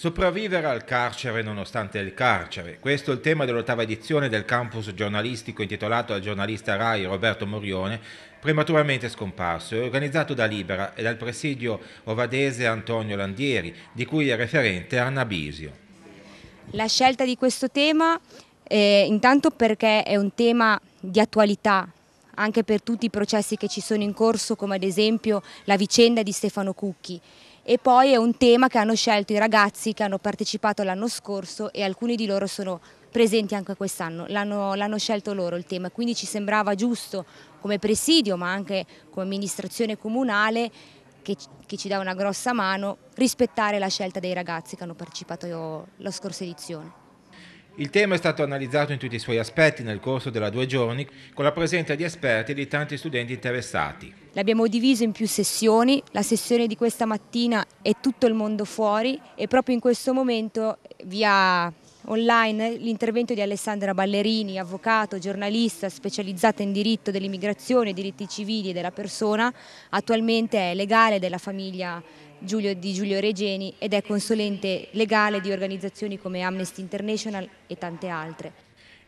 Sopravvivere al carcere nonostante il carcere. Questo è il tema dell'ottava edizione del campus giornalistico intitolato al giornalista Rai Roberto Morione, prematuramente scomparso, e organizzato da Libera e dal presidio ovadese Antonio Landieri, di cui è referente Anna Bisio. La scelta di questo tema, eh, intanto perché è un tema di attualità, anche per tutti i processi che ci sono in corso, come ad esempio la vicenda di Stefano Cucchi, e poi è un tema che hanno scelto i ragazzi che hanno partecipato l'anno scorso e alcuni di loro sono presenti anche quest'anno, l'hanno scelto loro il tema, quindi ci sembrava giusto come presidio ma anche come amministrazione comunale che, che ci dà una grossa mano rispettare la scelta dei ragazzi che hanno partecipato la scorsa edizione. Il tema è stato analizzato in tutti i suoi aspetti nel corso della due giorni con la presenza di esperti e di tanti studenti interessati. L'abbiamo diviso in più sessioni, la sessione di questa mattina è tutto il mondo fuori e proprio in questo momento eh, via online l'intervento di Alessandra Ballerini, avvocato, giornalista specializzata in diritto dell'immigrazione, diritti civili e della persona, attualmente è legale della famiglia Giulio, di Giulio Regeni ed è consulente legale di organizzazioni come Amnesty International e tante altre.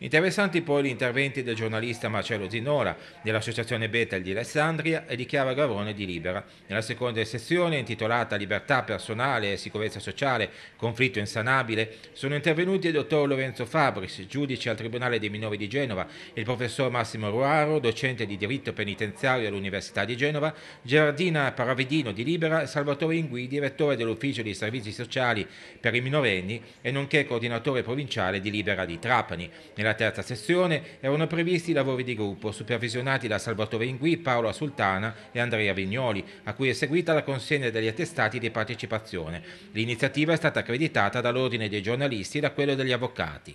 Interessanti poi gli interventi del giornalista Marcello Zinora, dell'associazione Betel di Alessandria e di Chiara Gavrone di Libera. Nella seconda sessione, intitolata Libertà personale e sicurezza sociale, conflitto insanabile, sono intervenuti il dottor Lorenzo Fabris, giudice al Tribunale dei minori di Genova, il professor Massimo Ruaro, docente di diritto penitenziario all'Università di Genova, Gerardina Paravedino di Libera e Salvatore Ingui, direttore dell'Ufficio dei Servizi Sociali per i minorenni e nonché coordinatore provinciale di Libera di Trapani. Nella nella terza sessione erano previsti i lavori di gruppo, supervisionati da Salvatore Ingui, Paolo Sultana e Andrea Vignoli, a cui è seguita la consegna degli attestati di partecipazione. L'iniziativa è stata accreditata dall'Ordine dei giornalisti e da quello degli avvocati.